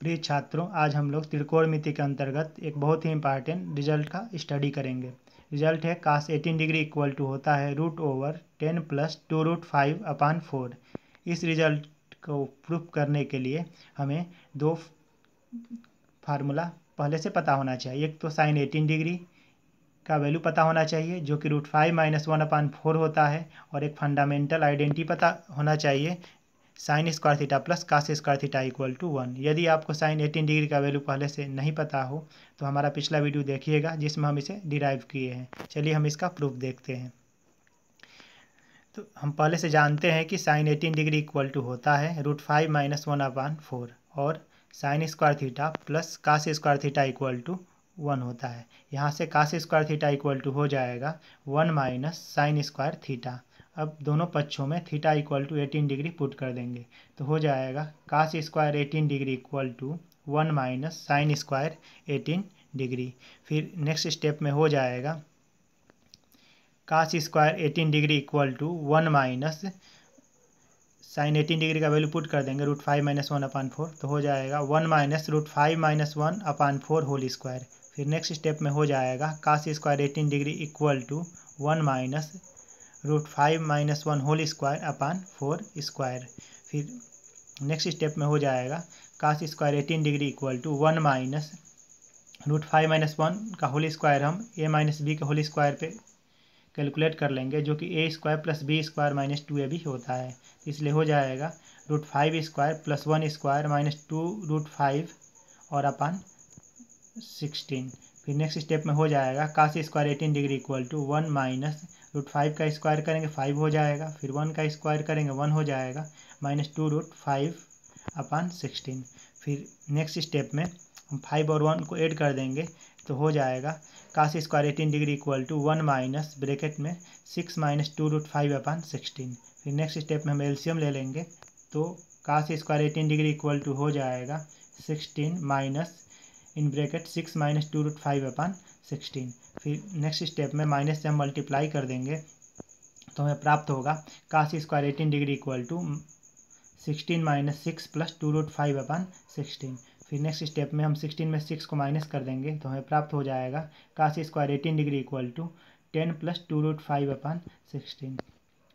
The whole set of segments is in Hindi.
प्रिय छात्रों आज हम लोग त्रिकोणमिति के अंतर्गत एक बहुत ही इंपॉर्टेंट रिजल्ट का स्टडी करेंगे रिजल्ट है cos eighteen degree equal to होता है root over ten plus two root five upon four इस रिजल्ट को प्रूफ करने के लिए हमें दो फार्मूला पहले से पता होना चाहिए एक तो साइन एटीन डिग्री का वैल्यू पता होना चाहिए जो कि root five minus one upon four होता है और एक फंडामेंटल आइडेंटिटी पता होना चाहिए sine square theta plus cos square theta equal to one यदि आपको साइन एटीन डिग्री का वैल्यू पहले से नहीं पता हो तो हमारा पिछला वीडियो देखिएगा जिसमें हम इसे डिराइव किए हैं चलिए हम इसका प्रूफ देखते हैं तो हम पहले से जानते हैं कि sine eighteen degree equal to होता है root five minus one upon four और sine square theta plus cos square theta equal to one होता है यहाँ से cos square theta equal to हो जाएगा one minus sine square theta अब दोनों पक्षों में theta equal to eighteen degree put कर देंगे तो हो जाएगा cos square eighteen degree equal to one minus sine square eighteen degree फिर नेक्स्ट स्टेप में हो जाएगा cos square eighteen degree equal to one minus sine eighteen degree का वैल्यू पुट कर देंगे root five minus one upon four तो हो जाएगा one minus root five minus one upon four whole square फिर नेक्स्ट स्टेप में हो जाएगा cos square eighteen degree equal to one minus root five minus one whole square upon four square फिर नेक्स्ट स्टेप में हो जाएगा cos square eighteen degree equal to one minus root five minus one का होल स्क्वायर हम ए माइनस बी का होल स्क्वायर पे कैलकुलेट कर लेंगे जो कि A square plus B square minus two A B होता है इसलिए हो जाएगा root five square plus one square minus two root five और अपान सिक्सटीन फिर नेक्स्ट स्टेप में हो जाएगा cos square eighteen degree equal to one minus root five का स्क्वायर करेंगे फाइव हो जाएगा फिर वन का स्क्वायर करेंगे वन हो जाएगा minus two root five upon sixteen फिर नेक्स्ट स्टेप में हम फाइव और वन को ऐड कर देंगे तो हो जाएगा cos square eighteen degree equal to one minus bracket में six minus two root five upon sixteen फिर नेक्स्ट स्टेप में हम एल्शियम ले लेंगे तो cos square eighteen degree equal to हो जाएगा sixteen minus in bracket six minus two root five upon sixteen फिर नेक्स्ट स्टेप में माइनस से हम मल्टीप्लाई कर देंगे तो हमें प्राप्त होगा cos square eighteen degree equal to sixteen minus six plus two root five upon sixteen फिर नेक्स्ट स्टेप में हम सिक्सटीन में सिक्स को माइनस कर देंगे तो हमें प्राप्त हो जाएगा cos square eighteen degree equal to ten plus two root five upon sixteen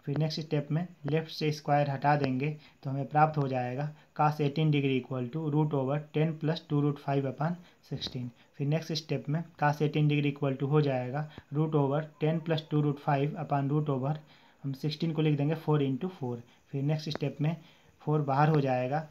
फिर नेक्स्ट स्टेप में लेफ्ट से स्क्वायर हटा देंगे तो हमें प्राप्त हो जाएगा cos eighteen degree equal to root over ten plus two root five upon sixteen फिर नेक्स्ट स्टेप में cos eighteen degree equal to हो जाएगा root over ten plus two root five upon root over हम सिक्सटीन को लिख देंगे फोर इंटू फोर फिर नेक्स्ट स्टेप में फोर बाहर हो जाएगा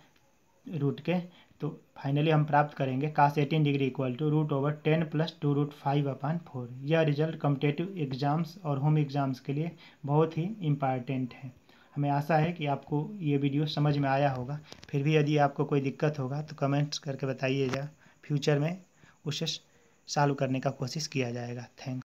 रूट के तो फाइनली हम प्राप्त करेंगे cos eighteen degree equal to root over ten plus two root five upon four यह रिजल्ट कम्पिटेटिव एग्जाम्स और होम एग्ज़ाम्स के लिए बहुत ही इम्पॉर्टेंट है हमें आशा है कि आपको ये वीडियो समझ में आया होगा फिर भी यदि आपको कोई दिक्कत होगा तो कमेंट्स करके बताइएगा फ्यूचर में उसे सॉल्व करने का कोशिश किया जाएगा थैंक